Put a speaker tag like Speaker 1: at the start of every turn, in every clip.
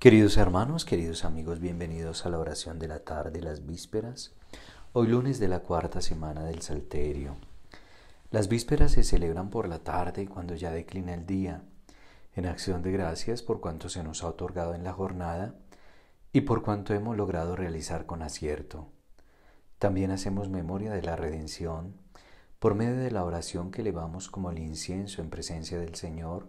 Speaker 1: Queridos hermanos, queridos amigos, bienvenidos a la oración de la tarde, las vísperas, hoy lunes de la cuarta semana del Salterio. Las vísperas se celebran por la tarde cuando ya declina el día, en acción de gracias por cuanto se nos ha otorgado en la jornada y por cuanto hemos logrado realizar con acierto. También hacemos memoria de la redención por medio de la oración que elevamos como el incienso en presencia del Señor,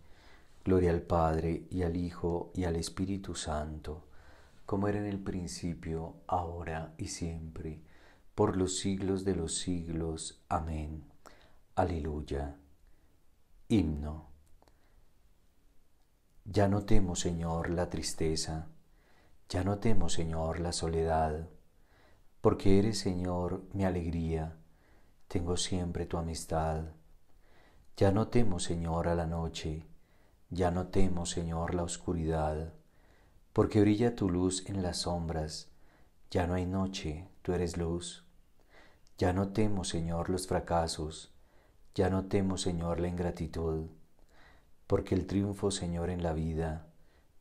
Speaker 1: Gloria al Padre y al Hijo y al Espíritu Santo, como era en el principio, ahora y siempre, por los siglos de los siglos. Amén. Aleluya. Himno. Ya no temo, Señor, la tristeza, ya no temo, Señor, la soledad, porque eres, Señor, mi alegría, tengo siempre tu amistad. Ya no temo, Señor, a la noche, ya no temo, Señor, la oscuridad, porque brilla tu luz en las sombras. Ya no hay noche, tú eres luz. Ya no temo, Señor, los fracasos. Ya no temo, Señor, la ingratitud, porque el triunfo, Señor, en la vida,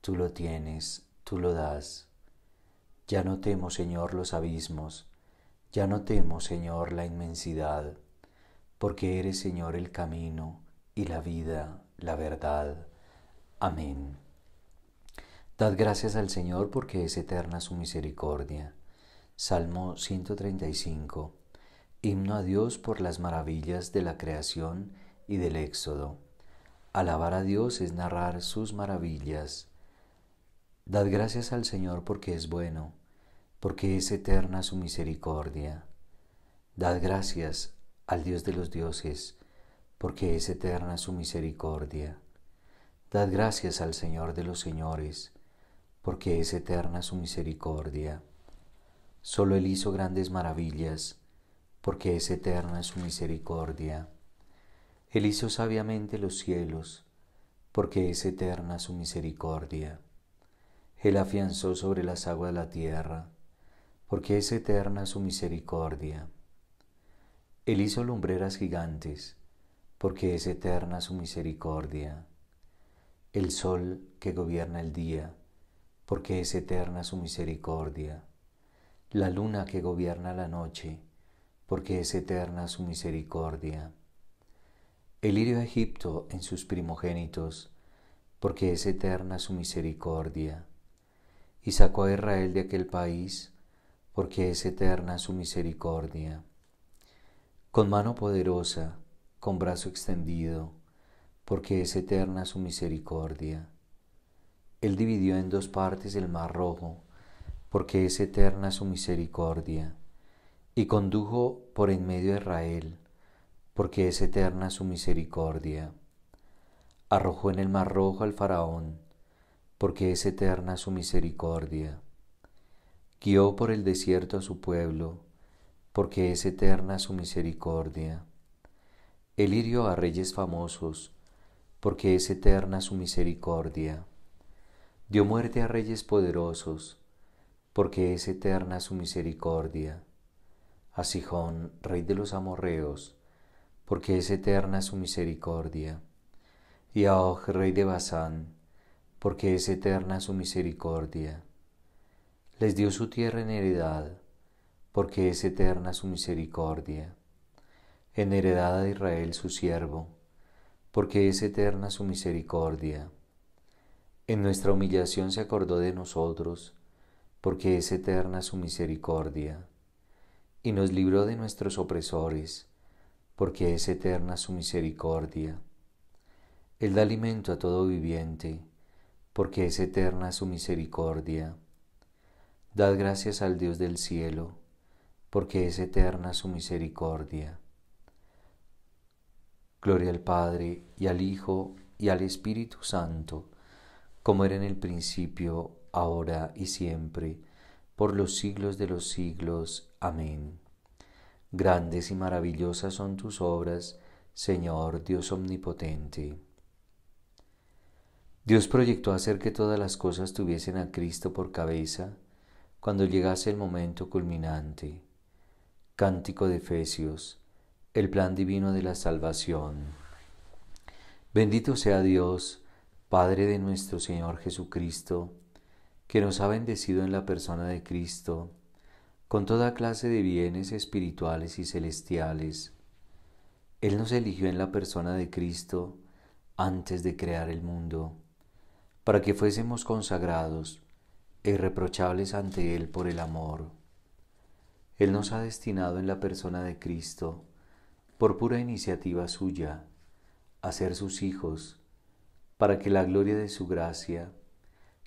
Speaker 1: tú lo tienes, tú lo das. Ya no temo, Señor, los abismos. Ya no temo, Señor, la inmensidad, porque eres, Señor, el camino y la vida, la verdad. Amén. Dad gracias al Señor porque es eterna su misericordia. Salmo 135. Himno a Dios por las maravillas de la creación y del éxodo. Alabar a Dios es narrar sus maravillas. Dad gracias al Señor porque es bueno, porque es eterna su misericordia. Dad gracias al Dios de los dioses, porque es eterna su misericordia. Dad gracias al Señor de los señores, porque es eterna su misericordia. Solo Él hizo grandes maravillas, porque es eterna su misericordia. Él hizo sabiamente los cielos, porque es eterna su misericordia. Él afianzó sobre las aguas de la tierra, porque es eterna su misericordia. Él hizo lumbreras gigantes, porque es eterna su misericordia el sol que gobierna el día, porque es eterna su misericordia, la luna que gobierna la noche, porque es eterna su misericordia, el lirio Egipto en sus primogénitos, porque es eterna su misericordia, y sacó a Israel de aquel país, porque es eterna su misericordia. Con mano poderosa, con brazo extendido, porque es eterna su misericordia. Él dividió en dos partes el mar rojo, porque es eterna su misericordia, y condujo por en medio a Israel, porque es eterna su misericordia. Arrojó en el mar rojo al faraón, porque es eterna su misericordia. Guió por el desierto a su pueblo, porque es eterna su misericordia. Él hirió a reyes famosos, porque es eterna su misericordia. Dio muerte a reyes poderosos, porque es eterna su misericordia. A Sijón, rey de los amorreos, porque es eterna su misericordia. Y a Og, rey de Basán, porque es eterna su misericordia. Les dio su tierra en heredad, porque es eterna su misericordia. En heredad a Israel su siervo porque es eterna su misericordia. En nuestra humillación se acordó de nosotros, porque es eterna su misericordia. Y nos libró de nuestros opresores, porque es eterna su misericordia. Él da alimento a todo viviente, porque es eterna su misericordia. Dad gracias al Dios del cielo, porque es eterna su misericordia. Gloria al Padre y al Hijo y al Espíritu Santo, como era en el principio, ahora y siempre, por los siglos de los siglos. Amén. Grandes y maravillosas son tus obras, Señor Dios Omnipotente. Dios proyectó hacer que todas las cosas tuviesen a Cristo por cabeza cuando llegase el momento culminante. Cántico de Efesios el plan divino de la salvación. Bendito sea Dios, Padre de nuestro Señor Jesucristo, que nos ha bendecido en la persona de Cristo con toda clase de bienes espirituales y celestiales. Él nos eligió en la persona de Cristo antes de crear el mundo, para que fuésemos consagrados e irreprochables ante Él por el amor. Él nos ha destinado en la persona de Cristo por pura iniciativa suya, hacer ser sus hijos, para que la gloria de su gracia,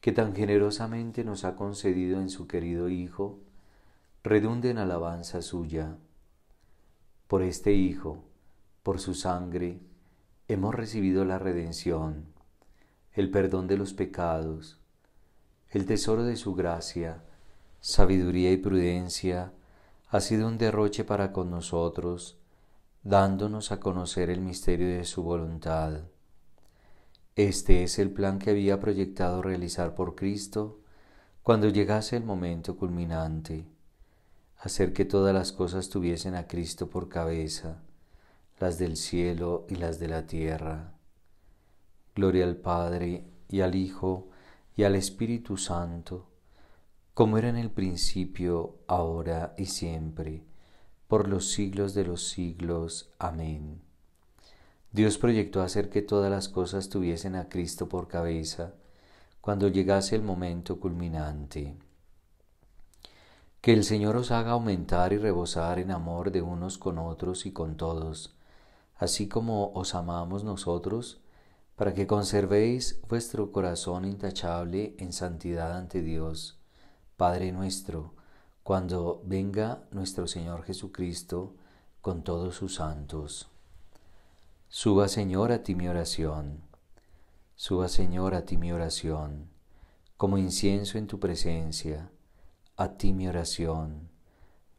Speaker 1: que tan generosamente nos ha concedido en su querido Hijo, redunde en alabanza suya. Por este Hijo, por su sangre, hemos recibido la redención, el perdón de los pecados, el tesoro de su gracia, sabiduría y prudencia, ha sido un derroche para con nosotros, dándonos a conocer el misterio de su voluntad. Este es el plan que había proyectado realizar por Cristo cuando llegase el momento culminante, hacer que todas las cosas tuviesen a Cristo por cabeza, las del cielo y las de la tierra. Gloria al Padre y al Hijo y al Espíritu Santo, como era en el principio, ahora y siempre por los siglos de los siglos. Amén. Dios proyectó hacer que todas las cosas tuviesen a Cristo por cabeza cuando llegase el momento culminante. Que el Señor os haga aumentar y rebosar en amor de unos con otros y con todos, así como os amamos nosotros, para que conservéis vuestro corazón intachable en santidad ante Dios, Padre nuestro, cuando venga nuestro Señor Jesucristo con todos sus santos. Suba Señor a ti mi oración, suba Señor a ti mi oración, como incienso en tu presencia, a ti mi oración.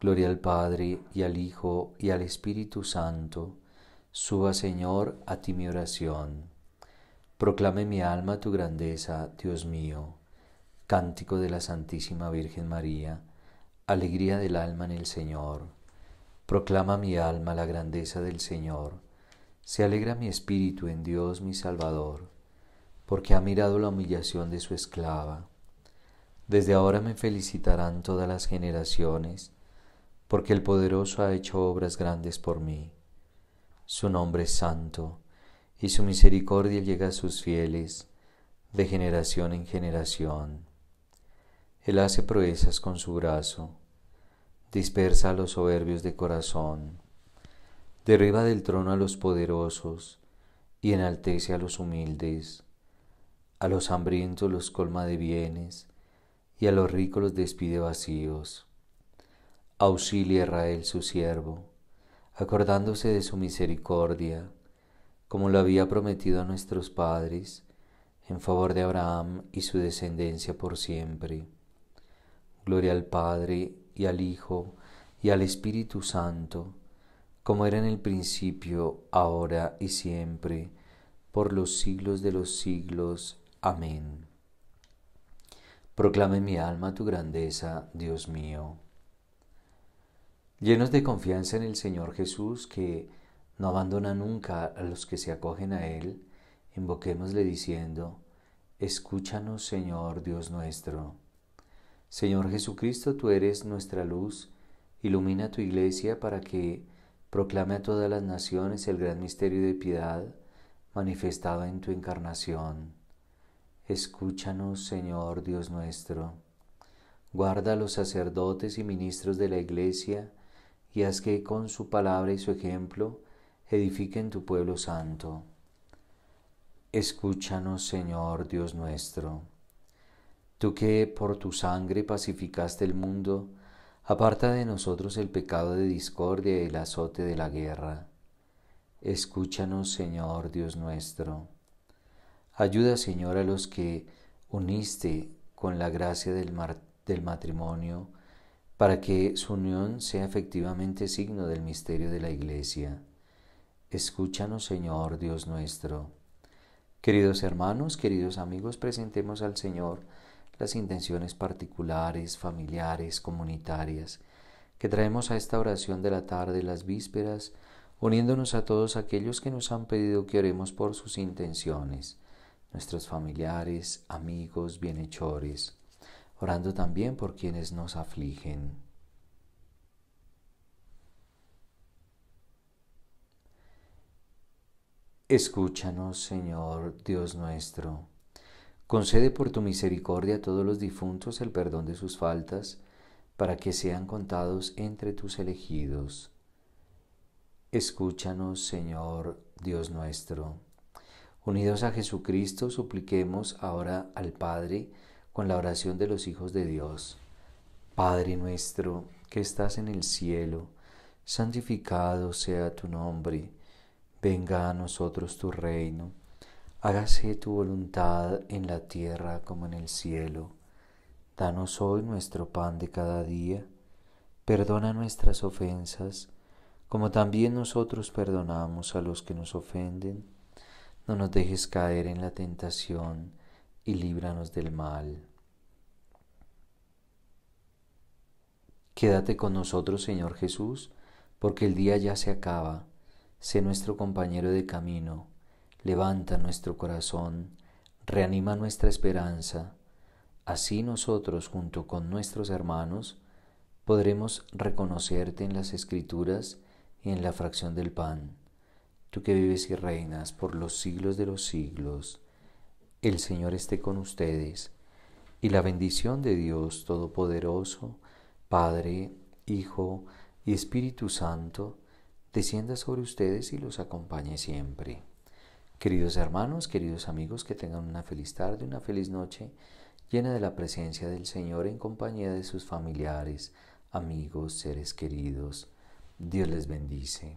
Speaker 1: Gloria al Padre y al Hijo y al Espíritu Santo, suba Señor a ti mi oración. Proclame mi alma tu grandeza, Dios mío, cántico de la Santísima Virgen María, Alegría del alma en el Señor. Proclama mi alma la grandeza del Señor. Se alegra mi espíritu en Dios mi Salvador, porque ha mirado la humillación de su esclava. Desde ahora me felicitarán todas las generaciones, porque el poderoso ha hecho obras grandes por mí. Su nombre es santo, y su misericordia llega a sus fieles de generación en generación. Él hace proezas con su brazo, dispersa a los soberbios de corazón, derriba del trono a los poderosos y enaltece a los humildes. A los hambrientos los colma de bienes y a los ricos los despide vacíos. Auxilia Israel su siervo, acordándose de su misericordia, como lo había prometido a nuestros padres, en favor de Abraham y su descendencia por siempre. Gloria al Padre y al Hijo y al Espíritu Santo, como era en el principio, ahora y siempre, por los siglos de los siglos. Amén. Proclame mi alma tu grandeza, Dios mío. Llenos de confianza en el Señor Jesús, que no abandona nunca a los que se acogen a Él, invoquémosle diciendo, Escúchanos, Señor Dios nuestro. Señor Jesucristo, tú eres nuestra luz, ilumina tu iglesia para que proclame a todas las naciones el gran misterio de piedad manifestado en tu encarnación. Escúchanos, Señor Dios nuestro. Guarda a los sacerdotes y ministros de la iglesia y haz que con su palabra y su ejemplo edifiquen tu pueblo santo. Escúchanos, Señor Dios nuestro. Tú que por tu sangre pacificaste el mundo, aparta de nosotros el pecado de discordia y el azote de la guerra. Escúchanos, Señor Dios nuestro. Ayuda, Señor, a los que uniste con la gracia del, del matrimonio, para que su unión sea efectivamente signo del misterio de la Iglesia. Escúchanos, Señor Dios nuestro. Queridos hermanos, queridos amigos, presentemos al Señor las intenciones particulares, familiares, comunitarias, que traemos a esta oración de la tarde, las vísperas, uniéndonos a todos aquellos que nos han pedido que oremos por sus intenciones, nuestros familiares, amigos, bienhechores, orando también por quienes nos afligen. Escúchanos, Señor Dios nuestro Concede por tu misericordia a todos los difuntos el perdón de sus faltas, para que sean contados entre tus elegidos. Escúchanos, Señor Dios nuestro. Unidos a Jesucristo, supliquemos ahora al Padre con la oración de los hijos de Dios. Padre nuestro, que estás en el cielo, santificado sea tu nombre, venga a nosotros tu reino Hágase tu voluntad en la tierra como en el cielo. Danos hoy nuestro pan de cada día. Perdona nuestras ofensas, como también nosotros perdonamos a los que nos ofenden. No nos dejes caer en la tentación y líbranos del mal. Quédate con nosotros, Señor Jesús, porque el día ya se acaba. Sé nuestro compañero de camino levanta nuestro corazón, reanima nuestra esperanza. Así nosotros, junto con nuestros hermanos, podremos reconocerte en las escrituras y en la fracción del pan, tú que vives y reinas por los siglos de los siglos. El Señor esté con ustedes, y la bendición de Dios Todopoderoso, Padre, Hijo y Espíritu Santo, descienda sobre ustedes y los acompañe siempre. Queridos hermanos, queridos amigos, que tengan una feliz tarde, una feliz noche, llena de la presencia del Señor en compañía de sus familiares, amigos, seres queridos. Dios les bendice.